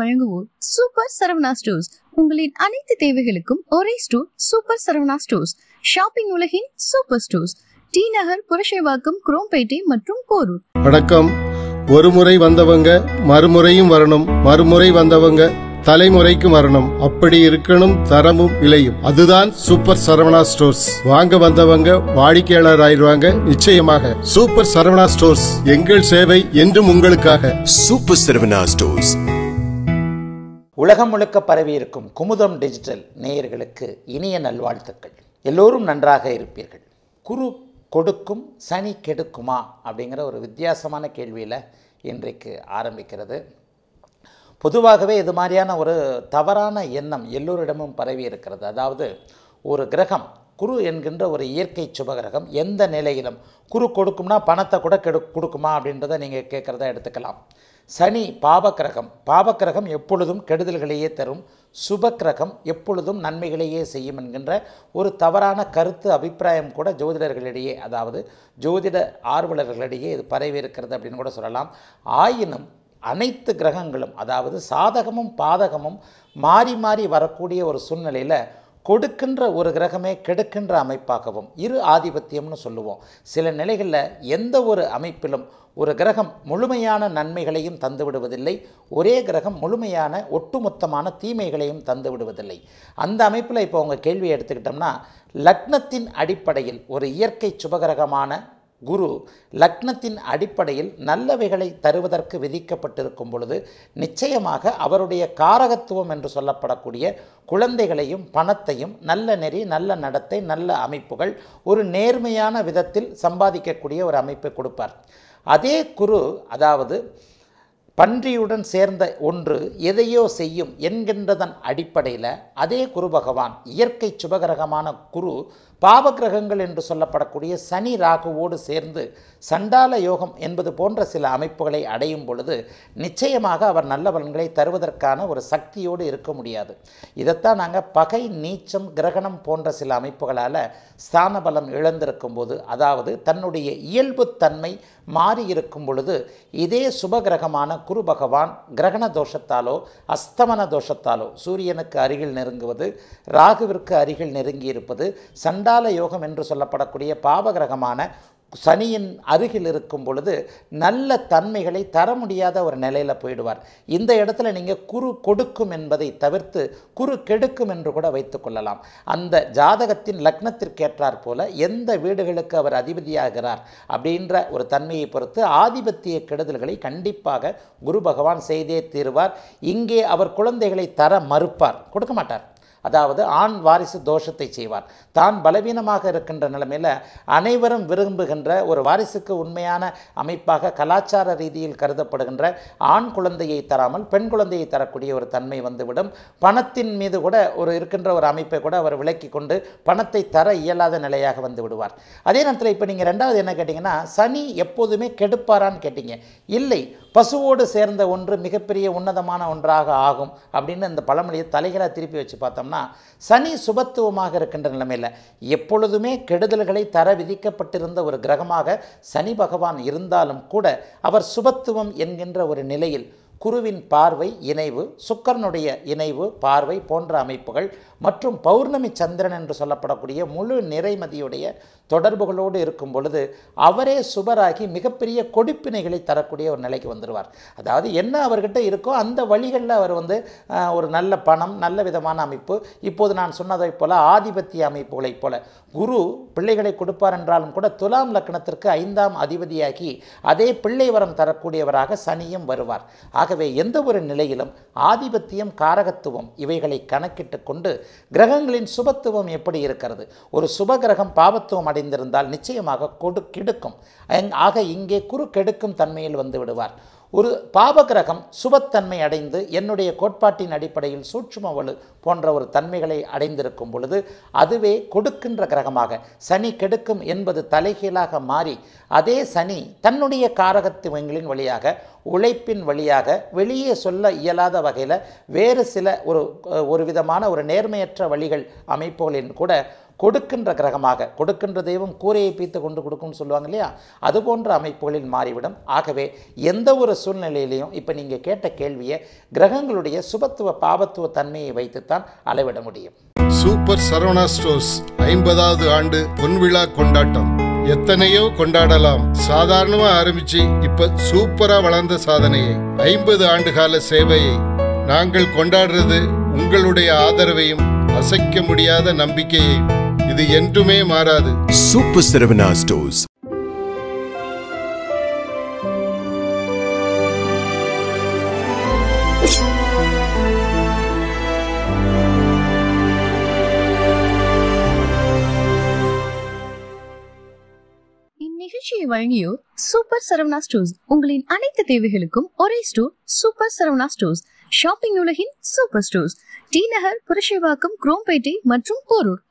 வழங்குவோர் super Saravana stores உங்களின் அனைத்து தேவைகளுக்கும் ஒரே store super Saravana stores shopping உலகின் super stores T Nagar Purasawalkam Chromepet மற்றும் போரூர் வணக்கம் ஒருமுறை வந்தவங்க மறுமுறையும் வரணும் மறுமுறை வந்தவங்க தலைமுறைக்கு வரணும் அப்படி இருக்கணும் தரமும் விலையும் அதுதான் சூப்பர் சரவணா ஸ்டோர்ஸ் வாங்க வந்தவங்க வாடிக்கையாளர் ஆயிடுவாங்க நிச்சயமாக சூப்பர் சரவணா ஸ்டோர்ஸ் எங்கள் சேவை என்றும் உங்களுக்காக சூப்பர் சரவணா ஸ்டோர்ஸ் உலகம் முழுக்க பரவி இருக்கும் குமுதம் டிஜிட்டல் நேயர்களுக்கு இனிய நல்வாழ்த்துக்கள் எல்லோரும் நன்றாக இருப்பீர்கள் குரு கொடுக்கும் சனி கெடுக்குமா அப்படிங்கிற ஒரு வித்தியாசமான கேள்வியில் இன்றைக்கு ஆரம்பிக்கிறது பொதுவாகவே இது மாதிரியான ஒரு தவறான எண்ணம் எல்லோரிடமும் பரவி இருக்கிறது அதாவது ஒரு கிரகம் குரு என்கின்ற ஒரு இயற்கை சுபகிரகம் எந்த நிலையிலும் குரு கொடுக்கும்னா பணத்தை கூட கெடு கொடுக்குமா அப்படின்றத நீங்கள் கேட்குறத எடுத்துக்கலாம் சனி பாவக்கிரகம் பாவக்கிரகம் எப்பொழுதும் கெடுதல்களையே தரும் சுபக்கிரகம் எப்பொழுதும் நன்மைகளையே செய்யும் என்கின்ற ஒரு தவறான கருத்து அபிப்பிராயம் கூட ஜோதிடர்களிடையே அதாவது ஜோதிட ஆர்வலர்களிடையே இது பரவி இருக்கிறது அப்படின்னு கூட சொல்லலாம் ஆயினும் அனைத்து கிரகங்களும் அதாவது சாதகமும் பாதகமும் மாறி மாறி வரக்கூடிய ஒரு சூழ்நிலையில் கொடுக்கின்ற ஒரு கிரகமே கெடுக்கின்ற அமைப்பாகவும் இரு ஆதிபத்தியம்னு சொல்லுவோம் சில நிலைகளில் எந்த ஒரு அமைப்பிலும் ஒரு கிரகம் முழுமையான நன்மைகளையும் தந்துவிடுவதில்லை ஒரே கிரகம் முழுமையான ஒட்டுமொத்தமான தீமைகளையும் தந்து விடுவதில்லை அந்த அமைப்பில் இப்போ உங்கள் கேள்வியை எடுத்துக்கிட்டோம்னா லக்னத்தின் அடிப்படையில் ஒரு இயற்கை சுபகிரகமான குரு லக்னத்தின் அடிப்படையில் நல்லவைகளை தருவதற்கு விதிக்கப்பட்டிருக்கும் பொழுது நிச்சயமாக அவருடைய காரகத்துவம் என்று சொல்லப்படக்கூடிய குழந்தைகளையும் பணத்தையும் நல்ல நெறி நல்ல நடத்தை நல்ல அமைப்புகள் ஒரு நேர்மையான விதத்தில் சம்பாதிக்கக்கூடிய ஒரு அமைப்பை கொடுப்பார் அதே குரு அதாவது பன்றியுடன் சேர்ந்த ஒன்று எதையோ செய்யும் என்கின்றதன் அடிப்படையில் அதே குரு பகவான் இயற்கை சுபகிரகமான குரு பாவகிரகங்கள் என்று சொல்லப்படக்கூடிய சனி ராகுவோடு சேர்ந்து சண்டால யோகம் என்பது போன்ற சில அமைப்புகளை அடையும் பொழுது நிச்சயமாக அவர் நல்ல பலன்களை தருவதற்கான ஒரு சக்தியோடு இருக்க முடியாது இதைத்தான் நாங்கள் பகை நீச்சம் கிரகணம் போன்ற சில அமைப்புகளால் ஸ்தான பலம் இழந்திருக்கும் போது அதாவது தன்னுடைய இயல்பு மாறி இருக்கும் பொழுது இதே சுபகிரகமான குரு பகவான் கிரகண தோஷத்தாலோ அஸ்தமன தோஷத்தாலோ சூரியனுக்கு அருகில் நெருங்குவது ராகுவிற்கு அருகில் நெருங்கி இருப்பது சண்டால யோகம் என்று சொல்லப்படக்கூடிய பாவகிரகமான சனியின் அருகில் இருக்கும் பொழுது நல்ல தன்மைகளை தர முடியாத ஒரு நிலையில் போயிடுவார் இந்த இடத்துல நீங்கள் குரு கொடுக்கும் என்பதை தவிர்த்து குரு கெடுக்கும் என்று கூட வைத்துக்கொள்ளலாம் அந்த ஜாதகத்தின் லக்னத்திற்கேற்றாற் போல எந்த வீடுகளுக்கு அவர் அதிபதியாகிறார் அப்படின்ற ஒரு தன்மையை பொறுத்து ஆதிபத்திய கெடுதல்களை கண்டிப்பாக குரு பகவான் செய்தே தீருவார் இங்கே அவர் குழந்தைகளை தர மறுப்பார் கொடுக்க மாட்டார் அதாவது ஆண் வாரிசு தோஷத்தை செய்வார் தான் பலவீனமாக இருக்கின்ற நிலைமையில் அனைவரும் விரும்புகின்ற ஒரு வாரிசுக்கு உண்மையான அமைப்பாக கலாச்சார ரீதியில் கருதப்படுகின்ற ஆண் குழந்தையை தராமல் பெண் குழந்தையை தரக்கூடிய ஒரு தன்மை வந்துவிடும் பணத்தின் மீது கூட ஒரு இருக்கின்ற ஒரு அமைப்பை கூட அவர் விலக்கி கொண்டு பணத்தை தர இயலாத நிலையாக வந்து விடுவார் அதே நேரத்தில் இப்போ நீங்கள் ரெண்டாவது என்ன கேட்டிங்கன்னா சனி எப்போதுமே கெடுப்பாரான்னு கேட்டீங்க இல்லை பசுவோடு சேர்ந்த ஒன்று மிகப்பெரிய உன்னதமான ஒன்றாக ஆகும் அப்படின்னு இந்த பழமொழியை தலைகளாக திருப்பி வச்சு பார்த்தோம்னா சொன்னால் சனி சுபத்துவமாக இருக்கின்ற நிலைமையில் எப்பொழுதுமே கெடுதல்களை தர விதிக்கப்பட்டிருந்த ஒரு கிரகமாக சனி பகவான் இருந்தாலும் கூட அவர் சுபத்துவம் என்கின்ற ஒரு நிலையில் குருவின் பார்வை இணைவு சுக்கரனுடைய இணைவு பார்வை போன்ற அமைப்புகள் மற்றும் பௌர்ணமி சந்திரன் என்று சொல்லப்படக்கூடிய முழு நிறைமதியுடைய தொடர்புகளோடு இருக்கும் பொழுது அவரே சுபராகி மிகப்பெரிய கொடுப்பினைகளை தரக்கூடிய ஒரு நிலைக்கு வந்துடுவார் அதாவது என்ன அவர்கிட்ட இருக்கோ அந்த வழிகளில் அவர் வந்து ஒரு நல்ல பணம் நல்ல விதமான அமைப்பு இப்போது நான் சொன்னதைப் போல ஆதிபத்திய அமைப்புகளைப் போல குரு பிள்ளைகளை கொடுப்பார் என்றாலும் கூட துலாம் லக்னத்திற்கு ஐந்தாம் அதிபதியாகி அதே பிள்ளை வரம் தரக்கூடியவராக சனியும் வருவார் ஆகவே எந்த ஒரு நிலையிலும் ஆதிபத்தியம் காரகத்துவம் இவைகளை கணக்கிட்டு கொண்டு கிரகங்களின் சுபத்துவம் எப்படி இருக்கிறது ஒரு சுப கிரகம் பாவத்துவம் அடைந்திருந்தால் நிச்சயமாக கொடு கெடுக்கும் ஆக இங்கே குறு கெடுக்கும் தன்மையில் வந்து விடுவார் ஒரு பாபகிரகம் சுபத்தன்மை அடைந்து என்னுடைய கோட்பாட்டின் அடிப்படையில் சூட்சும வலு போன்ற ஒரு தன்மைகளை அடைந்திருக்கும் பொழுது அதுவே கொடுக்கின்ற கிரகமாக சனி கெடுக்கும் என்பது தலைகீழாக மாறி அதே சனி தன்னுடைய காரகத்துவங்களின் வழியாக உழைப்பின் வழியாக வெளியே சொல்ல இயலாத வகையில் வேறு சில ஒரு ஒரு விதமான ஒரு நேர்மையற்ற வழிகள் அமைப்புகளின் கூட கொடுக்கின்ற கிரகமாக கொடுக்கின்ற தெய்வம் கூரையை பீத்து கொண்டு கொடுக்கும்னு சொல்லுவாங்க இல்லையா அது போன்ற அமைப்புகளில் மாறிவிடும் ஆகவே எந்த ஒரு சூழ்நிலையிலையும் இப்போ நீங்கள் கேட்ட கேள்வியை கிரகங்களுடைய சுபத்துவ பாபத்துவ தன்மையை வைத்துத்தான் அளவிட முடியும் சூப்பர் சரவணா ஸ்டோர்ஸ் ஐம்பதாவது ஆண்டு பொன்விழா கொண்டாட்டம் எத்தனையோ கொண்டாடலாம் சாதாரணமா ஆரம்பிச்சு இப்ப சூப்பரா வளர்ந்த சாதனையை ஐம்பது ஆண்டு கால சேவையை நாங்கள் கொண்டாடுறது உங்களுடைய ஆதரவையும் அசைக்க முடியாத நம்பிக்கையையும் இது என்றுமே மாறாது சூப்பர் சரவணா ஸ்டோர்ஸ் நிகழ்ச்சியை வழங்கியோர் சூப்பர் சரவணா ஸ்டோர்ஸ் உங்களின் அனைத்து தேவைகளுக்கும் ஒரே store super Saravana stores shopping உலகின் super stores T Nagar Purasawalkam Chromepet மற்றும் போரூர்